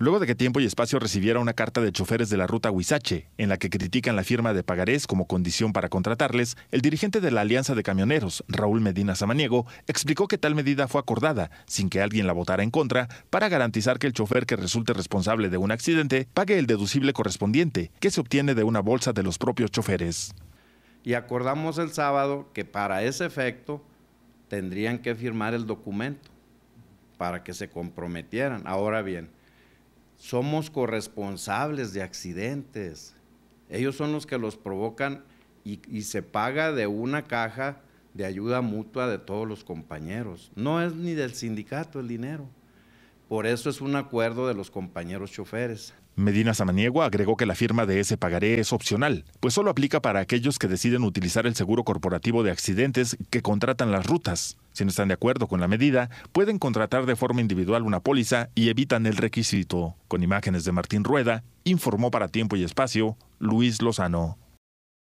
luego de que Tiempo y Espacio recibiera una carta de choferes de la ruta Huizache, en la que critican la firma de pagarés como condición para contratarles, el dirigente de la Alianza de Camioneros, Raúl Medina Samaniego, explicó que tal medida fue acordada, sin que alguien la votara en contra, para garantizar que el chofer que resulte responsable de un accidente pague el deducible correspondiente, que se obtiene de una bolsa de los propios choferes. Y acordamos el sábado que para ese efecto tendrían que firmar el documento para que se comprometieran. Ahora bien, somos corresponsables de accidentes. Ellos son los que los provocan y, se paga de una caja de ayuda mutua de todos los compañeros. No es ni del sindicato el dinero. Por eso es un acuerdo de los compañeros choferes. Medina Samaniego agregó que la firma de ese pagaré es opcional, pues solo aplica para aquellos que deciden utilizar el seguro corporativo de accidentes que contratan las rutas. Si no están de acuerdo con la medida, pueden contratar de forma individual una póliza y evitan el requisito. Con imágenes de Martín Rueda, informó para Tiempo y Espacio Luis Lozano.